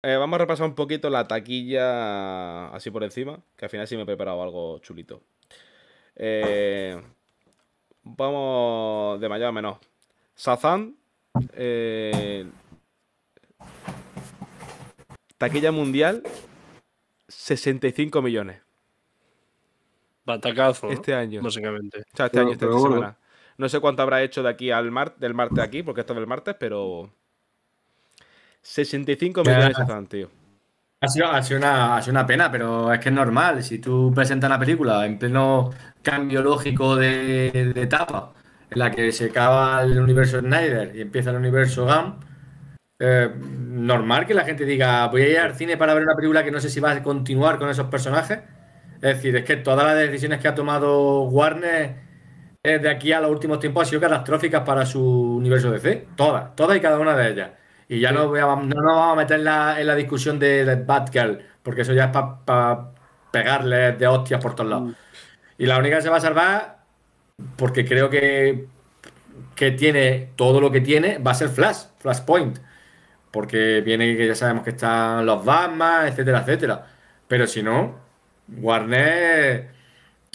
Eh, vamos a repasar un poquito la taquilla ah, así por encima, que al final sí me he preparado algo chulito. Eh, vamos de mayor a menor. Sazan. Eh, taquilla mundial, 65 millones. Batacazo. Este año. Básicamente. O sea, este año, esta, semana. No sé cuánto habrá hecho de aquí al martes, del martes aquí, porque esto es del martes, pero 65 millones de Ha sido, ha, una, pena, pero es que es normal. Si tú presentas una película en pleno cambio lógico de, etapa, en la que se acaba el universo Snyder y empieza el universo GAM, eh, normal que la gente diga, voy a ir al cine para ver una película que no sé si va a continuar con esos personajes. Es decir, es que todas las decisiones que ha tomado Warner eh, de aquí a los últimos tiempos han sido catastróficas para su universo DC. Todas, todas y cada una de ellas. Y ya no, no, nos vamos a meter en la, discusión de, Batgirl, porque eso ya es para pegarle de hostias por todos lados. Mm. Y la única que se va a salvar, porque creo que, que tiene todo lo que tiene, va a ser Flash, Flashpoint. Porque viene que ya sabemos que están los Batman, etcétera, etcétera. Pero si no, Warner.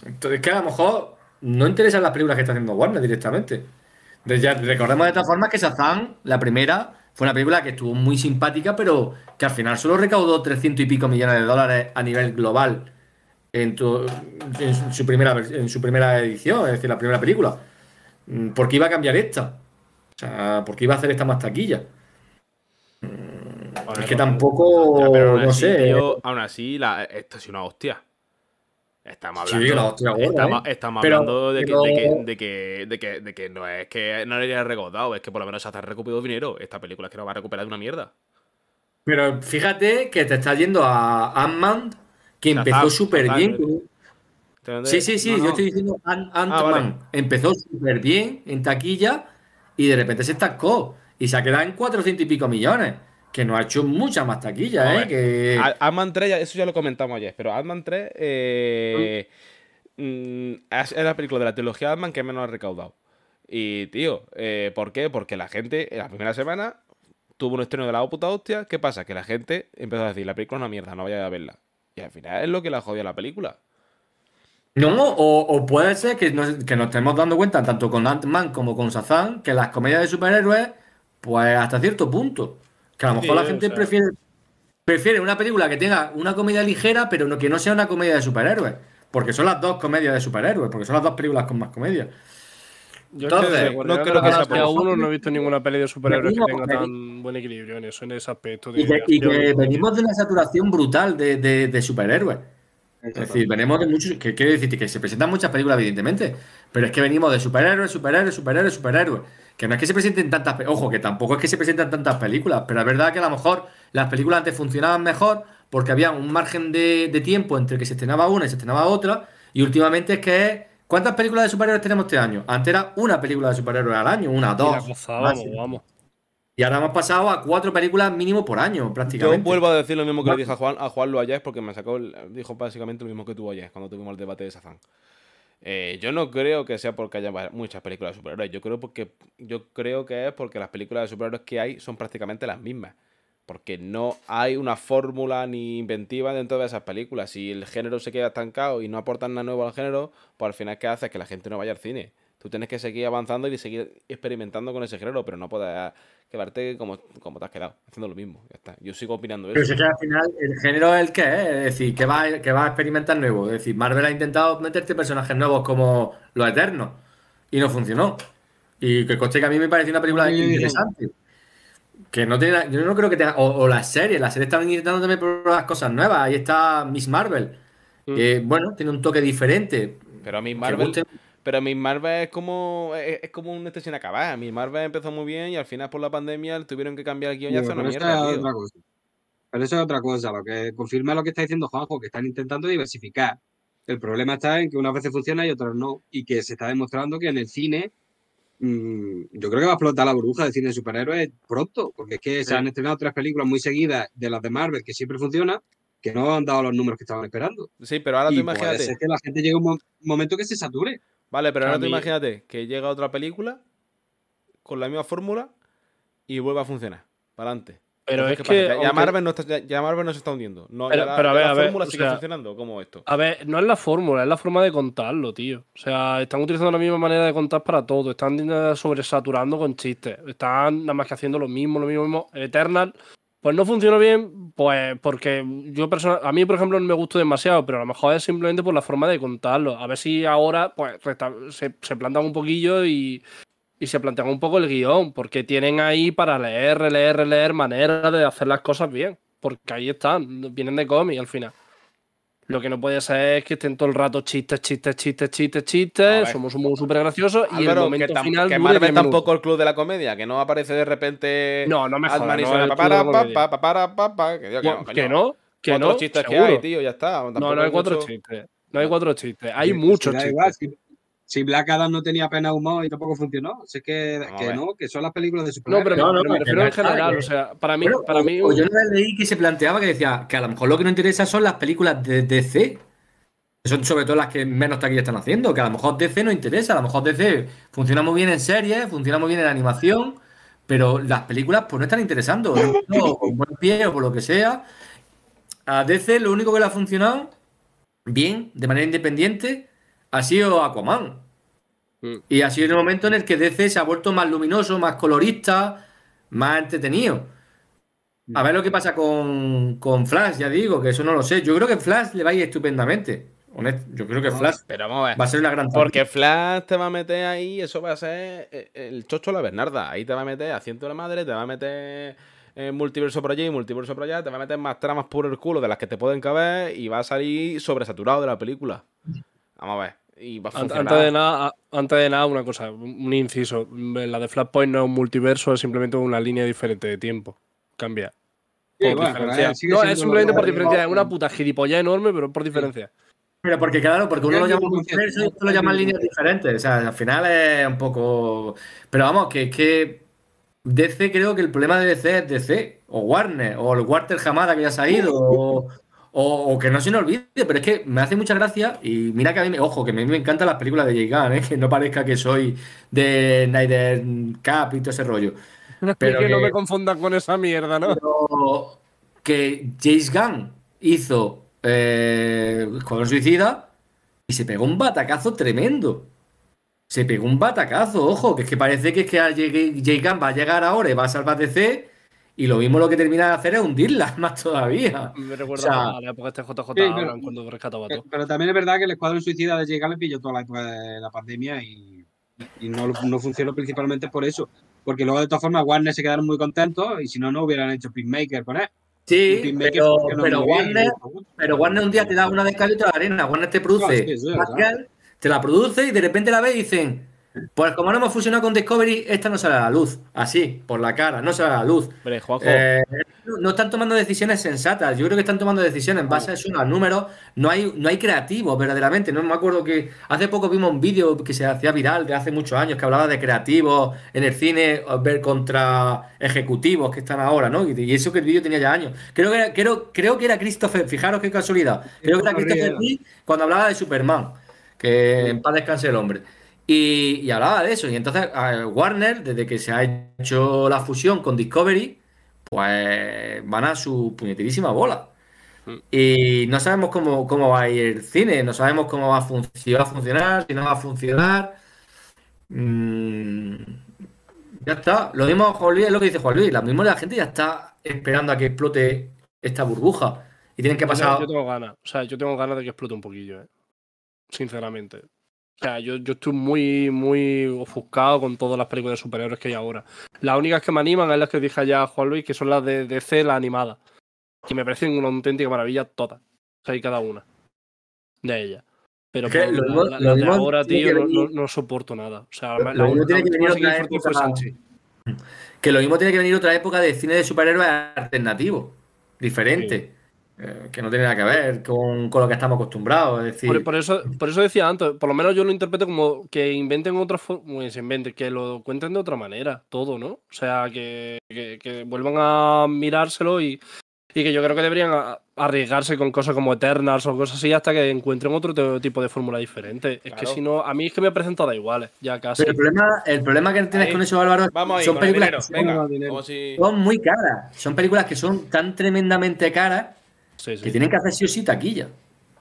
Es que a lo mejor no interesan las películas que está haciendo Warner directamente. Ya, recordemos de esta forma que Shazam, la primera, fue una película que estuvo muy simpática, pero que al final solo recaudó 300 y pico millones de dólares a nivel global en, su, primera, en su primera edición, es decir, la primera película. Mm, ¿Por qué iba a cambiar esta? O sea, ¿por qué iba a hacer esta más taquilla? Mm, es que tampoco, no sé. Eh. aún así, esta ha es una hostia. Estamos hablando, estamos, ¿eh? de, que, de, que, de, que, de, que, no es que no le haya regodado, es que por lo menos se ha recuperado dinero. Esta película es que no va a recuperar de una mierda. Pero fíjate que te está yendo a Ant-Man, que empezó súper bien. Sí, sí, sí, yo estoy diciendo ah, Ant-Man. Empezó súper bien en taquilla y de repente se estancó y se ha quedado en 400 y pico millones. Que nos ha hecho mucha más taquilla, ¿eh? ¿eh? Que... ant 3, eso ya lo comentamos ayer, pero Ant-Man 3 eh, ¿Mm? mm, es la película de la trilogía de Ant-Man que menos ha recaudado. Y, tío, eh, ¿por qué? Porque la gente, en la primera semana, tuvo un estreno de la puta hostia. ¿Qué pasa? Que la gente empezó a decir, la película es una mierda, no vaya a verla. Y al final es lo que la jodía la película. No, o, puede ser que nos, estemos dando cuenta, tanto con Ant-Man como con Sazán, que las comedias de superhéroes, pues hasta cierto punto. Que a lo mejor la gente prefiere, prefiere una película que tenga una comedia ligera, pero no, que no sea una comedia de superhéroes. Porque son las dos comedias de superhéroes, porque son las dos películas con más comedia. Yo no creo que sea uno, no he visto ninguna peli de superhéroes que tenga tan buen equilibrio en eso, en ese aspecto. y, que, venimos de una saturación brutal de, superhéroes. Es decir, venimos de muchos. Que quiero decir que se presentan muchas películas, evidentemente. Pero es que venimos de superhéroes, superhéroes, superhéroes, superhéroes. Que no es que se presenten tantas. Ojo, que tampoco es que se presenten tantas películas, pero la verdad que a lo mejor las películas antes funcionaban mejor porque había un margen de, tiempo entre que se estrenaba una y se estrenaba otra. Y últimamente es que ¿Cuántas películas de superhéroes tenemos este año? Antes era una película de superhéroes al año, una, dos. Y, vamos. y ahora hemos pasado a cuatro películas mínimo por año, prácticamente. Yo vuelvo a decir lo mismo que le dije a Juan, a Juan lo ayer, porque me sacó, dijo básicamente lo mismo que tú ayer, cuando tuvimos el debate de Sazan eh, yo no creo que sea porque haya muchas películas de superhéroes. Yo creo porque yo creo que es porque las películas de superhéroes que hay son prácticamente las mismas. Porque no hay una fórmula ni inventiva dentro de esas películas. Si el género se queda estancado y no aportan nada nuevo al género, pues al final ¿qué hace? Que la gente no vaya al cine. Tú tienes que seguir avanzando y seguir experimentando con ese género, pero no puedes quedarte como, como te has quedado, haciendo lo mismo. Ya está. Yo sigo opinando eso. Pero que al final el género es el que eh? es, decir, que que va a experimentar nuevo. Es decir, Marvel ha intentado meterte personajes nuevos como los Eternos y no funcionó. Y que coste que a mí me parece una película interesante. Que no tiene, yo no creo que tenga. O, la las series, las series están intentando también probar cosas nuevas. Ahí está Miss Marvel. Mm. Que bueno, tiene un toque diferente. Pero a Miss Marvel. Pero Miss Marvel es como, es, como una estación acabada. Miss Marvel empezó muy bien y al final por la pandemia tuvieron que cambiar el guión y hacer una mierda. Es otra cosa. Pero eso es otra cosa. Lo que confirma lo que está diciendo Juanjo, que están intentando diversificar. El problema está en que unas veces funciona y otras no. Y que se está demostrando que en el cine mm, yo creo que va a explotar la burbuja de cine de superhéroes pronto, porque es que se han estrenado tres películas muy seguidas de las de Marvel que siempre funcionan, que no han dado los números que estaban esperando. Sí, pero ahora te tú que la gente llega un momento que se sature. Vale, pero ahora te imagínate que llega otra película con la misma fórmula y vuelve a funcionar. Para adelante. Pero es que. Ya, Marvel no ya, no se está hundiendo. No, pero, la, a ver, la fórmula sigue sea, funcionando como esto. A ver, no es la fórmula, es la forma de contarlo, tío. O sea, están utilizando la misma manera de contar para todo. Están eh, sobresaturando con chistes. Están nada más que haciendo lo mismo, lo mismo, lo mismo. Eternal pues no funcionó bien, pues porque yo a mí por ejemplo no me gustó demasiado, pero a lo mejor es simplemente por la forma de contarlo. A ver si ahora pues se, se plantan un poquillo y, y se plantean un poco el guión, porque tienen ahí para leer, leer, leer maneras de hacer las cosas bien, porque ahí están, vienen de cómic al final. Lo que no puede ser es que estén todo el rato chistes, chistes, chistes, chistes, chistes. Somos un mundo súper gracioso. y ah, el momento que final. Que Marvel tampoco el club de la comedia, que no aparece de repente. No, no me jodas. Que no, que no. Cuatro chistes que hay, tío, ya está. No, no hay cuatro chistes. No hay cuatro chistes. Hay pues muchos chistes si Black Adam no tenía pena humor y tampoco funcionó. sé que, no, que son las películas de superhéroes. No, pero, no, pero me refiero en general. O sea, para mí. para mí yo leí que se planteaba que decía que a lo mejor lo que no interesa son las películas de DC. Que son sobre todo las que menos aquí están haciendo. Que a lo mejor DC no interesa. A lo mejor DC funciona muy bien en series, funciona muy bien en animación. Pero las películas pues no están interesando. No, con buen pie o por lo que sea. A DC lo único que le ha funcionado bien, de manera independiente, ha sido Aquaman. Mm. Y ha sido el momento en el que DC se ha vuelto más luminoso, más colorista, más entretenido. A ver lo que pasa con, Flash, ya digo, que eso no lo sé. Yo creo que Flash le va a ir estupendamente. yo creo que Flash pero va a ser una gran Porque Flash te va a meter ahí, eso va a ser eh, el chocho la Bernarda. Ahí te va a meter a de la madre, te va a meter eh, multiverso por allí, multiverso por allá, te va a meter más tramas por el culo de las que te pueden caber y va a salir sobresaturado de la película. Vamos a ver y va Antes de nada, antes de nada una cosa, un inciso. La de Flatpoint no es un multiverso, es simplemente una línea diferente de tiempo. Cambia. Eh, no, es simplemente por diferencia. Es una puta gilipollas enorme, pero por diferencia. Pero porque, claro, porque uno lo llama multiverso y otro lo llama líneas diferentes. O sea, al final es un poco. Pero vamos, que es que. DC, creo que el problema de DC es DC, o Warner, o el Warner Hamada que ya se ha ido, o, o, que no se me olvide, pero es que me hace mucha gracia y mira que a mí me, ojo, que a mí me encantan las películas de Jay Gunn, ¿eh? que no parezca que soy de Snyder Cap y todo ese rollo. Pero que, no me confundan con esa mierda, ¿no? que Jay Gunn hizo eh, Suicida y se pegó un batacazo tremendo. Se pegó un batacazo, ojo, que es que parece que, es que Jay Gunn va a llegar ahora y va a salvar DC y lo mismo lo que termina de hacer es hundirla más todavía. Me recuerda a la época de JJ este cuando rescataba eh, todo. Pero también es verdad que el escuadrón suicida de Jay Gale pilló toda la época de la pandemia y, y no, no funcionó principalmente por eso. Porque luego, de todas formas, Warner se quedaron muy contentos y si no, no hubieran hecho pinmaker con él. Sí, pero, pero, Warner, pero un día te da una de cal y otra arena. Warner te produce, ah, te la produce y de repente la ve y dicen pues como no hemos fusionado con Discovery, esta no sale a la luz. Así, por la cara, no sale a la luz. Eh, no están tomando decisiones sensatas. Yo creo que están tomando decisiones en base a números. No hay, no hay creativos, verdaderamente. No me acuerdo que. Hace poco vimos un vídeo que se hacía viral de hace muchos años que hablaba de creativos en el cine ver contra ejecutivos que están ahora, ¿no? Y, eso que el vídeo tenía ya años. Creo que, era, creo, creo que era Christopher, fijaros qué casualidad. Creo que era Christopher cuando hablaba de Superman. Que en paz descanse el hombre. Y, hablaba de eso. Y entonces Warner, desde que se ha hecho la fusión con Discovery, pues van a su Puñetidísima bola. Mm. Y no sabemos cómo, va a ir el cine, no sabemos cómo va a, funcionar, si no va a funcionar. Mm, ya está. Lo mismo Juan es lo que dice Juan Luis. La misma la gente ya está esperando a que explote esta burbuja. Y tienen que pasar. Yo tengo ganas. O sea, yo tengo ganas de que explote un poquillo, ¿eh? Sinceramente. O sea, yo, yo estoy muy, muy ofuscado con todas las películas de superhéroes que hay ahora. Las únicas que me animan es las que dije allá Juan Luis, que son las de DC, la animada. Y me parecen una auténtica maravilla todas. O sea, hay cada una de ellas. Pero que ahora, tío, no, soporto nada. O sea, lo, mismo tiene que venir otra época, lo mismo tiene que venir otra época de cine de superhéroes alternativo, diferente. Eh, que no tiene nada que ver con, lo que estamos acostumbrados. decir... Por, eso, por eso decía antes, por lo menos yo lo interpreto como que inventen otra forma, que lo cuenten de otra manera, todo, ¿no? O sea, que, vuelvan a mirárselo y, que yo creo que deberían arriesgarse con cosas como Eternals o cosas así hasta que encuentren otro tipo de fórmula diferente. Es que si no, a mí es que me presento da igual, eh, ya casi. el problema, el problema que tienes con eso, Álvaro, son películas son, muy caras. Son películas que son tan tremendamente caras que tienen que hacer sí o sí taquilla.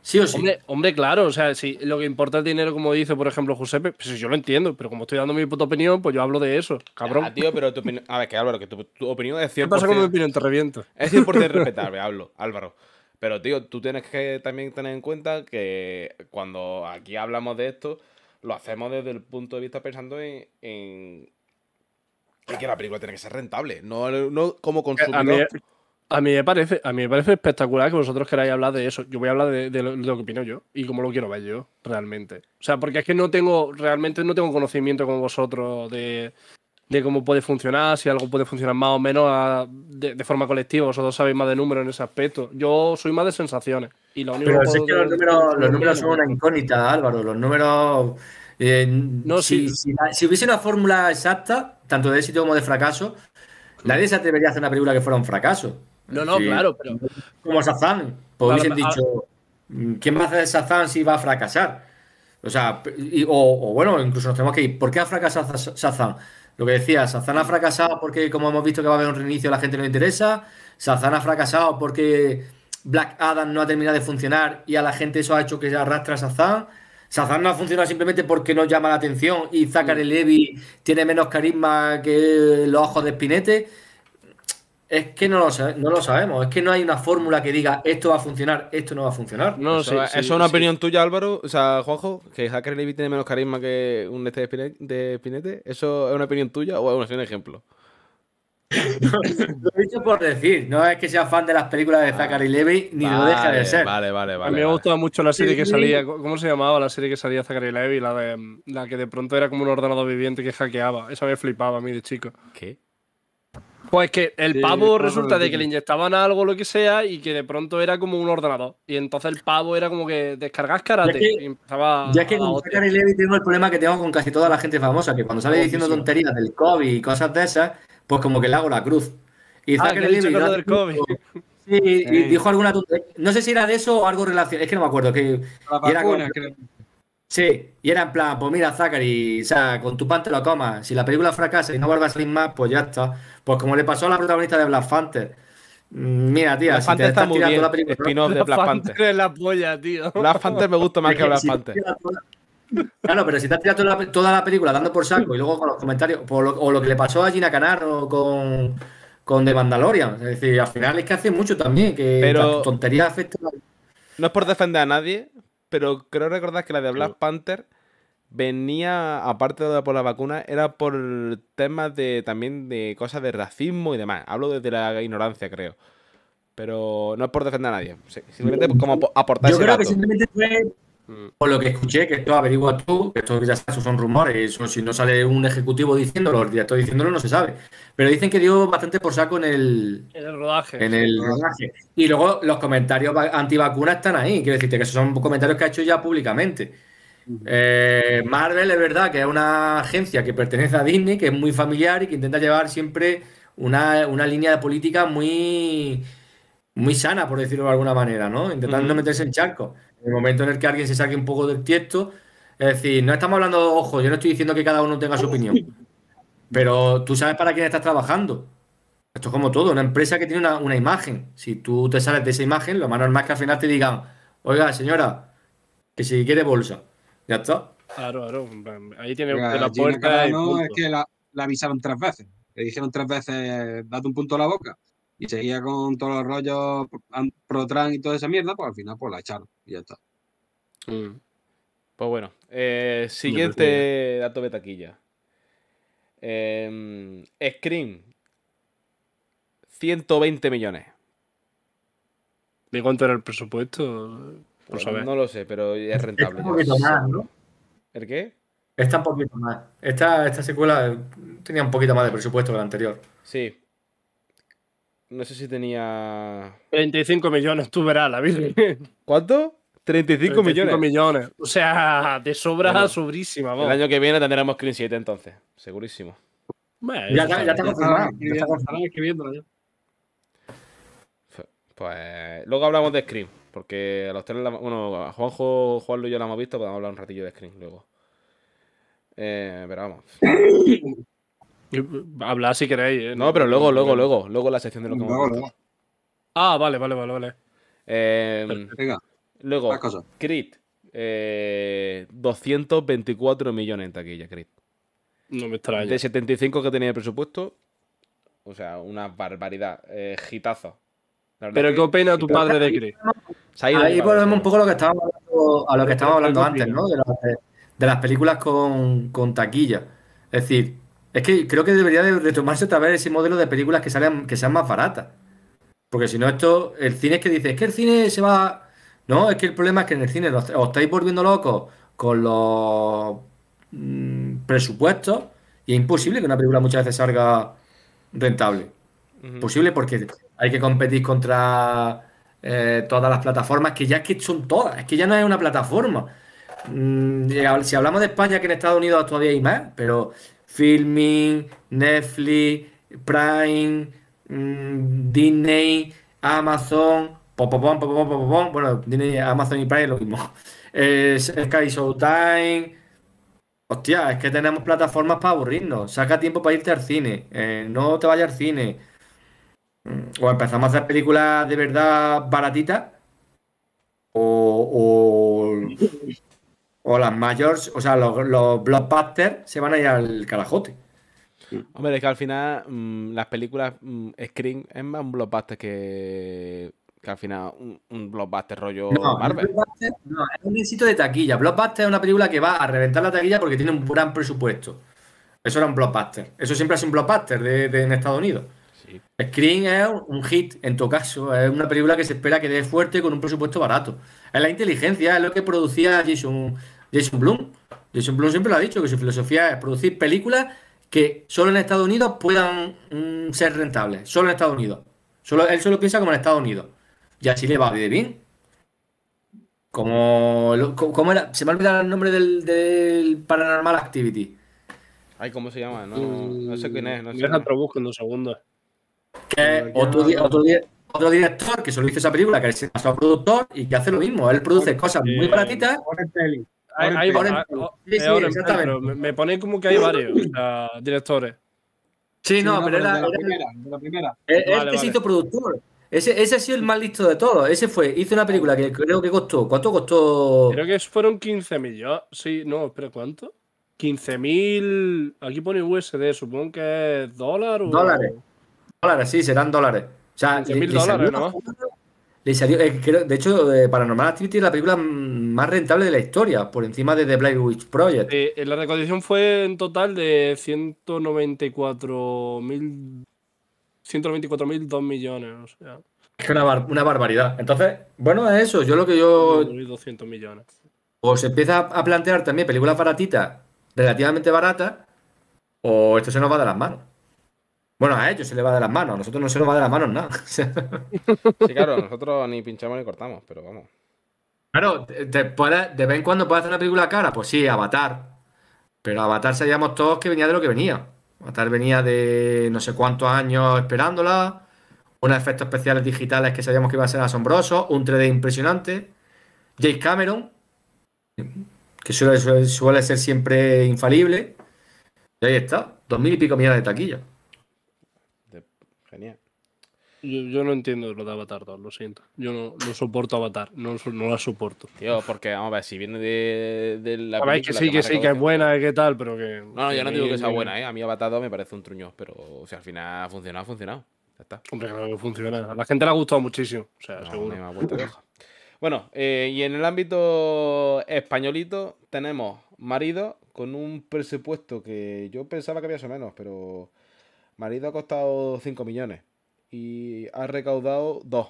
Sí o sí. Hombre, claro, o sea, si lo que importa el dinero, como dice, por ejemplo, Josepe, pues yo lo entiendo, pero como estoy dando mi puta opinión, pues yo hablo de eso, cabrón. pero tu A ver, que Álvaro, que tu, opinión es cierto. ¿Qué pasa con mi opinión? Te reviento. Es importante respetarme hablo, Álvaro. Pero, tío, tú tienes que también tener en cuenta que cuando aquí hablamos de esto, lo hacemos desde el punto de vista pensando en, que la película tiene que ser rentable, no, como consumidor. A mí, me parece, a mí me parece espectacular que vosotros queráis hablar de eso. Yo voy a hablar de, lo, que opino yo y cómo lo quiero ver yo, realmente. O sea, porque es que no tengo, realmente no tengo conocimiento como vosotros de, cómo puede funcionar, si algo puede funcionar más o menos de, forma colectiva. Vosotros sabéis más de números en ese aspecto. Yo soy más de sensaciones. Y lo único Pero es que los números, los números son una incógnita, Álvaro. Los números. Eh, si, si hubiese una fórmula exacta, tanto de éxito como de fracaso, Nadie se atrevería a hacer una película que fuera un fracaso. No, no, claro, pero. Como Sazán, pues hubiesen ah, dicho, ¿quién va a hacer Sazán si va a fracasar? O sea, o, bueno, incluso nos tenemos que ir. ¿Por qué ha fracasado Sazan? Lo que decía, Sazán ha fracasado porque, como hemos visto que va a haber un reinicio, la gente no le interesa. Sazán ha fracasado porque Black Adam no ha terminado de funcionar y a la gente eso ha hecho que se arrastra a Sazan Sazán no ha funcionado simplemente porque no llama la atención y Zachary mm. Levy tiene menos carisma que los ojos de Spinete. Es que no lo, sabemos, es que no hay una fórmula que diga esto va a funcionar, esto no va a funcionar. No, eso, eso es una opinión tuya, Álvaro. O sea, Juanjo, que Zachary Levy tiene menos carisma que un este de Spinete. ¿Eso es una opinión tuya o es un ejemplo? lo he dicho por decir, no es que sea fan de las películas de Zachary ah, Levy, ni lo deja de ser. Vale, vale, vale. A mí me gustaba mucho la serie que salía, ¿cómo se llamaba la serie que salía Zachary Levy? La, la que de pronto era como un ordenador viviente que hackeaba. Esa me flipaba a mí de chico. ¿Qué? Pues que el pavo resulta de que le inyectaban algo, lo que sea, y que de pronto era como un ordenador. Y entonces el pavo era como que descargas karate. y empezaba ya que con Zachary Levy tengo el problema que tengo con casi toda la gente famosa, que cuando sale oh, diciendo tonterías del COVID y cosas de esas, pues como que le hago la cruz. Y ah, del COVID. y dijo alguna tontería. No sé si era de eso o algo relacionado. Es que no me acuerdo. Que, era Sí, y era en plan, pues mira, Zachary, o sea, con tu pan te lo comas. Si la película fracasa y no vuelve a salir más, pues ya está. Pues como le pasó a la protagonista de Black Panther. Mm, mira, tía, Black si Panther te está estás tirando bien. la película. spin de Black, Panther. es la polla, tío. Black Panther me gusta más que Black Panther. Claro, pero si te has tirado toda la, película dando por saco y luego con los comentarios, o lo que le pasó a Gina Canar con, con The Mandalorian. Es decir, al final es que hace mucho también, que pero tonterías afectan. No es por defender a nadie, pero creo recordar que la de Black Panther venía, aparte de por la vacuna, era por temas de también de cosas de racismo y demás. Hablo desde la ignorancia, creo. Pero no es por defender a nadie. Simplemente como aportar Yo creo que simplemente fue Mm. Por lo que escuché, que esto averigua tú, que esto ya son rumores, si no sale un ejecutivo diciéndolo, el director diciéndolo, no se sabe. Pero dicen que dio bastante por saco en el, rodaje. En el rodaje. Y luego los comentarios antivacunas están ahí, quiero decirte que esos son comentarios que ha hecho ya públicamente. Eh, Marvel es verdad que es una agencia que pertenece a Disney, que es muy familiar y que intenta llevar siempre una, línea de política muy, muy sana, por decirlo de alguna manera, ¿no? Intentando meterse en charco. En el momento en el que alguien se saque un poco del tiesto, es decir, no estamos hablando, ojo, yo no estoy diciendo que cada uno tenga su opinión, pero tú sabes para quién estás trabajando. Esto es como todo, una empresa que tiene una, imagen. Si tú te sales de esa imagen, lo más normal es que al final te digan, oiga, señora, que si quiere bolsa, ya está. Claro, claro, ahí tiene la puerta. No, es que la, la avisaron tres veces. Le dijeron tres veces, date un punto a la boca y seguía con todos los rollos ProTran y toda esa mierda, pues al final pues la echaron y ya está. Mm. Pues bueno, eh, siguiente dato de taquilla. Eh, Scream. 120 millones. ¿De cuánto era el presupuesto? no, lo sé, pero es rentable. Está un poquito más, ¿no? ¿El qué? Está un poquito más. Esta, esta secuela tenía un poquito más de presupuesto que la anterior. Sí, no sé si tenía. 35 millones, tú verás, la Virgen. ¿Cuánto? 35, 35 millones. millones. O sea, de sobra sobrísima. El año que viene tendremos Screen 7 entonces, segurísimo. ya, está, ya está confirmado. Pues luego hablamos de Scream, porque a los tres, bueno, a Juanjo, Juanlu y yo lo hemos visto, podemos pues hablar un ratillo de Screen luego. Eh, pero vamos. Eh, hablar si queréis. Eh, no, pero luego, luego, luego. Luego la sección de lo que Ah, vale, vale, vale, vale. Em, venga. Luego, Crit. 224 eh, millones en taquilla, Crit. No me extraña. De 75 que tenía el presupuesto. O sea, una barbaridad. Gitazo. Pero ¿qué opina tu padre de Crit? Ahí volvemos un poco a lo que estábamos hablando, a lo que estábamos hablando antes, ¿no? De las, películas con, con taquilla. Es decir, es que creo que debería de retomarse otra vez ese modelo de películas que, salen, que sean más baratas. Porque si no, esto, el cine es que dice, es que el cine se va... No, es que el problema es que en el cine os, estáis volviendo locos con los mm, presupuestos y es imposible que una película muchas veces salga rentable. Imposible porque hay que competir contra eh, todas las plataformas, que ya que son todas, es que ya no es una plataforma. Mm, si hablamos de España, que en Estados Unidos todavía hay más, pero Filming, Netflix, Prime, mm, Disney, Amazon, popopón, Bueno, Disney, Amazon y Prime lo mismo. Sky Showtime. Hostia, es que tenemos plataformas para aburrirnos. Saca tiempo para irte al cine. Eh, no te vayas al cine. Mm, o empezamos a hacer películas de verdad baratitas. o o las mayores, o sea, los, blockbusters se van a ir al carajote. Hombre, es que al final mm, las películas mm, Screen es más un blockbuster que, al final un, blockbuster rollo no, Marvel. no, es un éxito de taquilla. Blockbuster es una película que va a reventar la taquilla porque tiene un gran presupuesto. Eso era un blockbuster. Eso siempre es un blockbuster de, de, en Estados Unidos. Screen es un hit, en tu caso. Es una película que se espera que dé fuerte con un presupuesto barato. Es la inteligencia, es lo que producía Jason, Jason Bloom. Jason Bloom siempre lo ha dicho, que su filosofía es producir películas que solo en Estados Unidos puedan mm, ser rentables. Solo en Estados Unidos. Solo, él solo piensa como en Estados Unidos. Y así le va de bien. Como, como era, se me ha olvidado el nombre del, Paranormal Activity. Ay, ¿cómo se llama? No, sé mm, quién es. No sé. busco en dos segundos. Que es otro, director que solo hizo esa película, que es un productor y que hace lo mismo. Él produce cosas muy baratitas. Me pone como que hay varios directores. Sí, no, pero era. De la, primera, se hizo productor. Ese, ha sido el más listo de todos. Ese fue, hizo una película que creo que costó. ¿Cuánto costó? Creo que fueron 15 millones. Sí, no, pero ¿cuánto? 15.000. Aquí pone USD, supongo que es dólar o. Dólares dólares, sí, serán dólares. O sea, Le de hecho, de Paranormal Activity es la película más rentable de la historia, por encima de The Blair Witch Project. Eh, la recaudación fue en total de 194.000 2 millones, o sea. Es una, una, barbaridad. Entonces, bueno, es eso. Yo lo que yo. 200 millones. O se empieza a plantear también películas baratitas, relativamente baratas, o esto se nos va de las manos. Bueno, a ellos se le va de las manos, a nosotros no se nos va de las manos nada. sí, claro, nosotros ni pinchamos ni cortamos, pero vamos. Claro, de vez en cuando puede hacer una película cara, pues sí, Avatar. Pero Avatar sabíamos todos que venía de lo que venía. Avatar venía de no sé cuántos años esperándola, unos efectos especiales digitales que sabíamos que iban a ser asombrosos, un 3D impresionante. James Cameron, que suele, suele ser siempre infalible. Y ahí está, dos mil y pico millones de taquillas. Yo, no entiendo lo de Avatar 2, lo siento. Yo no, soporto Avatar, no, la soporto. Tío, porque, vamos a ver, si viene de, la. A ver, que sí, que, sí, que es buena, que tal, pero que. No, yo no digo que sea buena, ¿eh? A mí Avatar 2 me parece un truño, pero o si sea, al final ha funcionado, ha funcionado. Ya está. Hombre, claro que funciona. A la gente le ha gustado muchísimo, o sea, seguro. bueno, eh, y en el ámbito españolito tenemos marido con un presupuesto que yo pensaba que había eso menos, pero marido ha costado 5 millones y ha recaudado dos.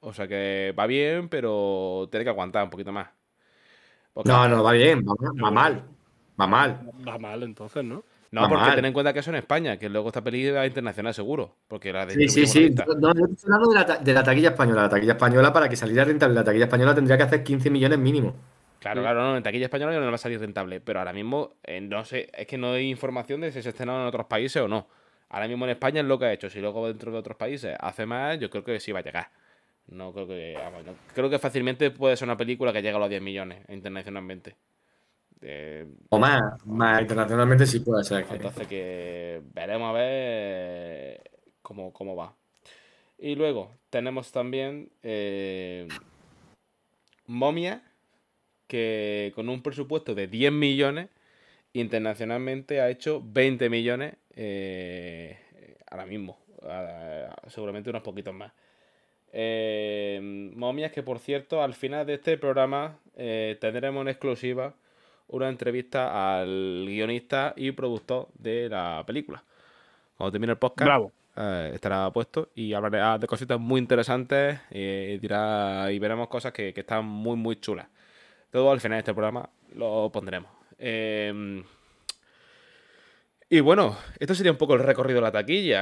O sea que va bien, pero tiene que aguantar un poquito más. no, no, va bien, va, mal. Va mal. Va mal entonces, ¿no? No, porque ten en cuenta que eso en España, que luego esta película internacional seguro. Porque la de sí, sí, sí. No, yo estoy de la, taquilla española. La taquilla española, para que saliera rentable la taquilla española, tendría que hacer 15 millones mínimo. Claro, claro, no, en taquilla española no va a salir rentable. Pero ahora mismo, eh, no sé, es que no hay información de si se ha en otros países o no. Ahora mismo en España es lo que ha hecho. Si luego dentro de otros países hace más, yo creo que sí va a llegar. No creo que. creo que fácilmente puede ser una película que llegue a los 10 millones internacionalmente. Eh, o más, más internacionalmente sí puede ser. Entonces que veremos a ver cómo, va. Y luego tenemos también eh, Momia, que con un presupuesto de 10 millones, internacionalmente ha hecho 20 millones eh, ahora mismo. seguramente unos poquitos más. Eh, momias, que por cierto, al final de este programa eh, tendremos en exclusiva una entrevista al guionista y productor de la película. Cuando termine el podcast, eh, estará puesto y hablará de cositas muy interesantes y, dirá, y veremos cosas que, están muy, muy chulas. Todo al final de este programa lo pondremos. Eh, y bueno, esto sería un poco el recorrido de la taquilla.